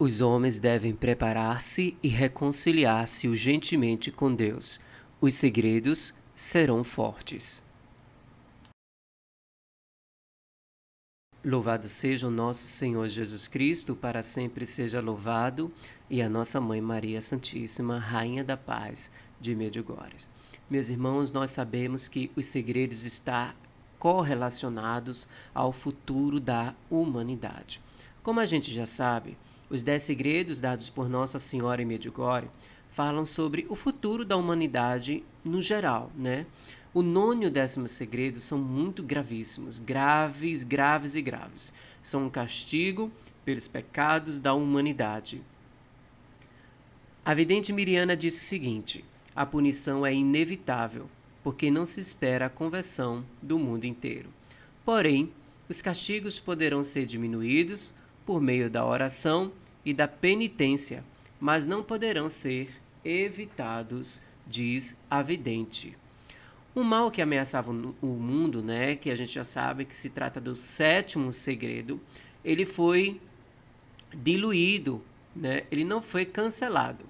Os homens devem preparar-se e reconciliar-se urgentemente com Deus. Os segredos serão fortes. Louvado seja o nosso Senhor Jesus Cristo, para sempre seja louvado, e a nossa Mãe Maria Santíssima, Rainha da Paz de Medjugorje. Meus irmãos, nós sabemos que os segredos estão correlacionados ao futuro da humanidade. Como a gente já sabe, os dez segredos dados por Nossa Senhora em Medjugorje falam sobre o futuro da humanidade no geral, né? O nono e o décimo segredo são muito gravíssimos, graves, graves e graves. São um castigo pelos pecados da humanidade. A vidente Miriana disse o seguinte: a punição é inevitável, porque não se espera a conversão do mundo inteiro. Porém, os castigos poderão ser diminuídos por meio da oração e da penitência, mas não poderão ser evitados, diz a vidente. O mal que ameaçava o mundo, né, que a gente já sabe que se trata do sétimo segredo, ele foi diluído, né? Ele não foi cancelado.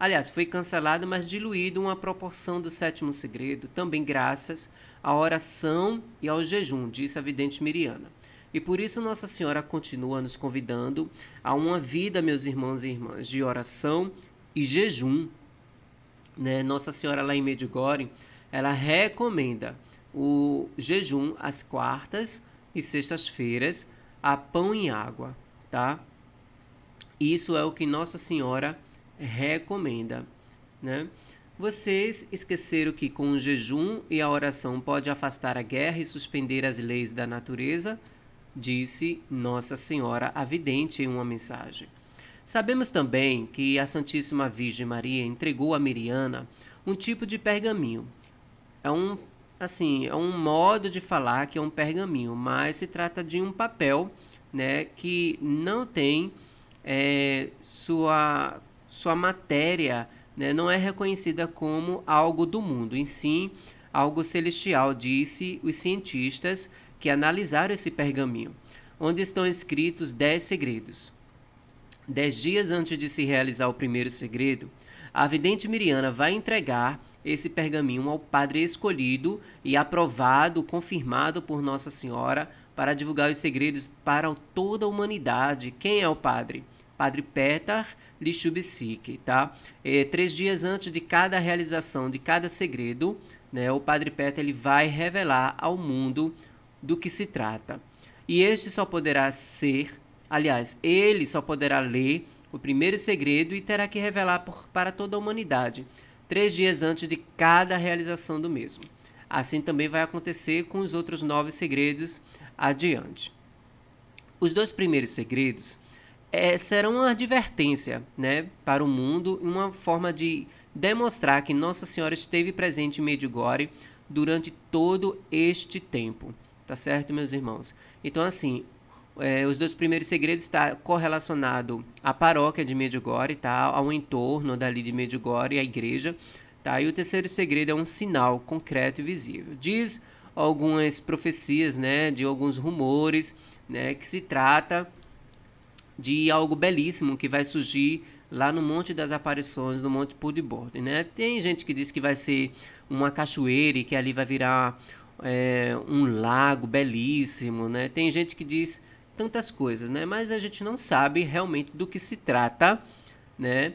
Aliás, foi cancelado, mas diluído uma proporção do sétimo segredo, também graças à oração e ao jejum, disse a vidente Miriana. E por isso Nossa Senhora continua nos convidando a uma vida, meus irmãos e irmãs, de oração e jejum. Né? Nossa Senhora lá em Medjugorje, ela recomenda o jejum às quartas e sextas-feiras a pão e água, tá? Isso é o que Nossa Senhora recomenda, né? Vocês esqueceram que com o jejum e a oração pode afastar a guerra e suspender as leis da natureza? disse Nossa Senhora a vidente em uma mensagem. Sabemos também que a Santíssima Virgem Maria entregou a Miriana um tipo de pergaminho. É um assim, é um modo de falar que é um pergaminho, mas se trata de um papel, né, que não tem é, sua sua matéria, né, não é reconhecida como algo do mundo, em si algo celestial, disse os cientistas que analisaram esse pergaminho, onde estão escritos dez segredos. Dez dias antes de se realizar o primeiro segredo, a vidente Miriana vai entregar esse pergaminho ao Padre escolhido e aprovado, confirmado por Nossa Senhora, para divulgar os segredos para toda a humanidade. Quem é o Padre? Padre Petar Lixubisic, tá? É, três dias antes de cada realização de cada segredo, né, o Padre Peta ele vai revelar ao mundo do que se trata. E este só poderá ser, aliás, ele só poderá ler o primeiro segredo e terá que revelar por, para toda a humanidade, três dias antes de cada realização do mesmo. Assim também vai acontecer com os outros nove segredos adiante. Os dois primeiros segredos é, serão uma advertência né, para o mundo, uma forma de demonstrar que Nossa Senhora esteve presente em Medjugorje durante todo este tempo. Tá certo, meus irmãos? Então, assim, é, os dois primeiros segredos está correlacionado à paróquia de Medjugorje, tá? Ao entorno dali de Medjugorje, à igreja, tá? E o terceiro segredo é um sinal concreto e visível. Diz algumas profecias, né, de alguns rumores, né, que se trata de algo belíssimo que vai surgir lá no Monte das Aparições, no Monte Pudiborde, né? Tem gente que diz que vai ser uma cachoeira e que ali vai virar é, um lago belíssimo, né? Tem gente que diz tantas coisas, né? Mas a gente não sabe realmente do que se trata, né?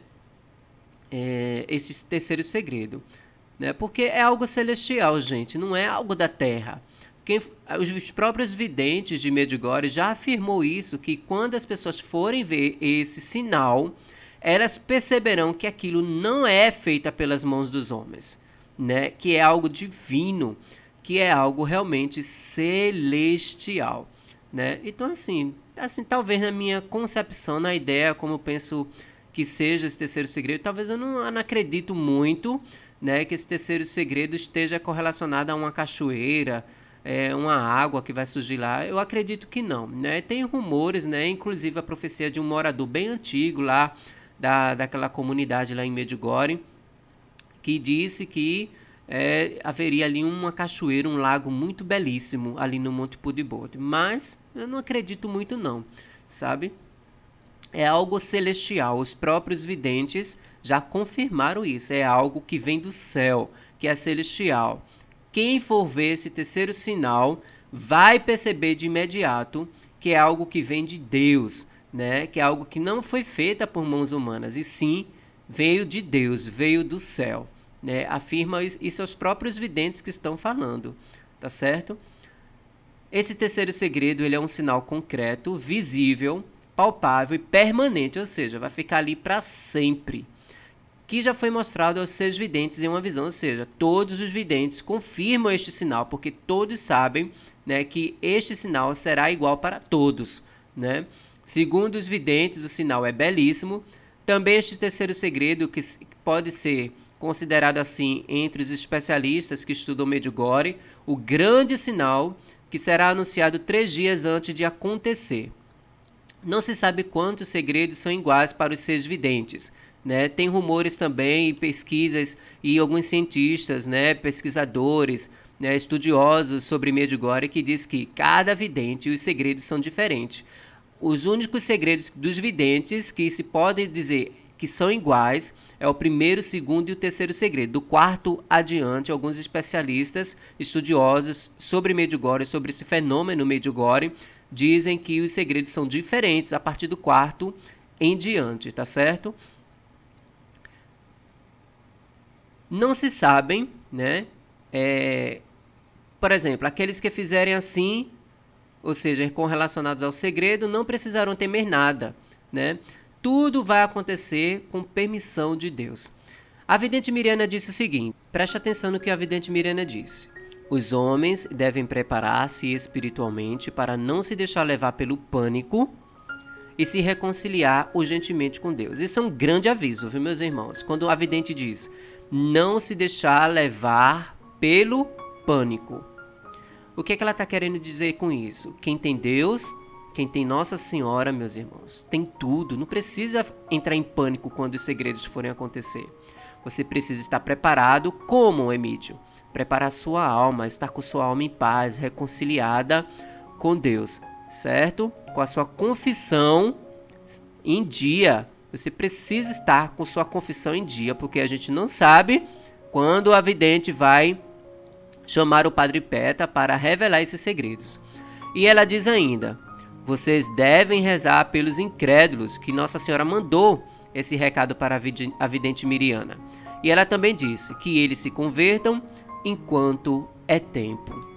É, esse terceiro segredo, né? Porque é algo celestial, gente, não é algo da Terra. Quem, os próprios videntes de Medjugorje já afirmou isso, que quando as pessoas forem ver esse sinal, elas perceberão que aquilo não é feita pelas mãos dos homens, né? Que é algo divino, que é algo realmente celestial, né? Então assim, assim talvez na minha concepção, na ideia como eu penso que seja esse terceiro segredo, talvez eu não, eu não acredito muito, né? Que esse terceiro segredo esteja correlacionado a uma cachoeira, é, uma água que vai surgir lá? Eu acredito que não. Né? Tem rumores, né? inclusive a profecia de um morador bem antigo lá da, daquela comunidade lá em Medjugorje, que disse que é, haveria ali uma cachoeira, um lago muito belíssimo ali no Monte Pudibode. Mas eu não acredito muito não, sabe? É algo celestial. Os próprios videntes já confirmaram isso. É algo que vem do céu, que é celestial. Quem for ver esse terceiro sinal vai perceber de imediato que é algo que vem de Deus, né? que é algo que não foi feita por mãos humanas, e sim veio de Deus, veio do céu. Né? Afirma isso aos próprios videntes que estão falando, tá certo? Esse terceiro segredo ele é um sinal concreto, visível, palpável e permanente, ou seja, vai ficar ali para sempre. Que já foi mostrado aos seis videntes em uma visão, ou seja, todos os videntes confirmam este sinal, porque todos sabem né, que este sinal será igual para todos. Né? Segundo os videntes, o sinal é belíssimo. Também este terceiro segredo, que pode ser considerado assim entre os especialistas que estudam Medjugorje, o grande sinal que será anunciado três dias antes de acontecer. Não se sabe quantos segredos são iguais para os seis videntes. Né? Tem rumores também, pesquisas e alguns cientistas, né? pesquisadores, né? estudiosos sobre Medjugorje que diz que cada vidente e os segredos são diferentes. Os únicos segredos dos videntes que se pode dizer que são iguais é o primeiro, segundo e o terceiro segredo. Do quarto adiante, alguns especialistas, estudiosos sobre Medjugorje, sobre esse fenômeno Medjugorje, dizem que os segredos são diferentes a partir do quarto em diante, tá certo? Não se sabem, né? É, por exemplo, aqueles que fizerem assim ou seja, com relacionados ao segredo, não precisarão temer nada, né? Tudo vai acontecer com permissão de Deus. A vidente Miriana disse o seguinte: preste atenção no que a vidente Miriana disse. Os homens devem preparar-se espiritualmente para não se deixar levar pelo pânico e se reconciliar urgentemente com Deus. Isso é um grande aviso, viu, meus irmãos? Quando a vidente diz: não se deixar levar pelo pânico. O que, é que ela está querendo dizer com isso? Quem tem Deus, quem tem Nossa Senhora, meus irmãos, tem tudo. Não precisa entrar em pânico quando os segredos forem acontecer. Você precisa estar preparado, como Emílio, preparar sua alma, estar com sua alma em paz, reconciliada com Deus, certo? Com a sua confissão em dia. Você precisa estar com sua confissão em dia, porque a gente não sabe quando a vidente vai chamar o padre Peta para revelar esses segredos. E ela diz ainda: vocês devem rezar pelos incrédulos que Nossa Senhora mandou esse recado para a vidente Miriana. E ela também disse que eles se convertam enquanto é tempo.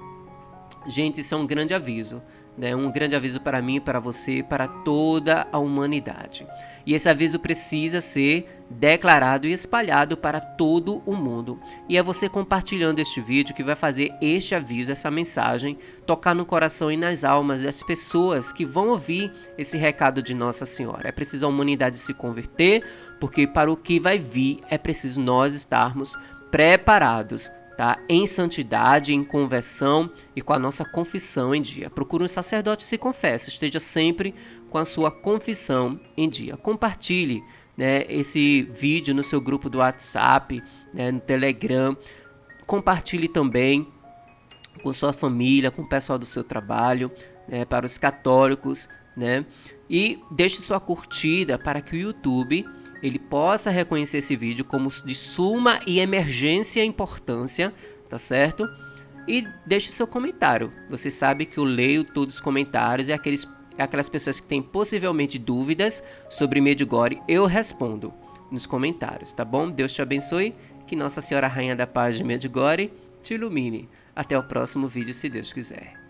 Gente, isso é um grande aviso né, um grande aviso para mim, para você, para toda a humanidade. E esse aviso precisa ser declarado e espalhado para todo o mundo. E é você compartilhando este vídeo que vai fazer este aviso, essa mensagem, tocar no coração e nas almas das pessoas que vão ouvir esse recado de Nossa Senhora. É preciso a humanidade se converter, porque para o que vai vir é preciso nós estarmos preparados tá? em santidade, em conversão e com a nossa confissão em dia. Procure um sacerdote e se confesse, esteja sempre com a sua confissão em dia. Compartilhe né, esse vídeo no seu grupo do WhatsApp, né, no Telegram. Compartilhe também com sua família, com o pessoal do seu trabalho, né, para os católicos, né? E deixe sua curtida para que o YouTube ele possa reconhecer esse vídeo como de suma e emergência importância, tá certo? E deixe seu comentário. Você sabe que eu leio todos os comentários e aqueles, aquelas pessoas que têm possivelmente dúvidas sobre Medjugorje, eu respondo nos comentários, tá bom? Deus te abençoe, que Nossa Senhora Rainha da Paz de Medjugorje te ilumine. Até o próximo vídeo, se Deus quiser.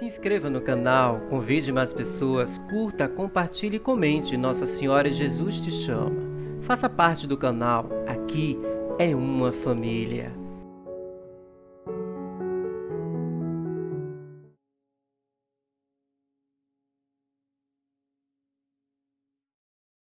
Se inscreva no canal, convide mais pessoas, curta, compartilhe e comente Nossa Senhora Jesus te chama. Faça parte do canal, aqui é uma família.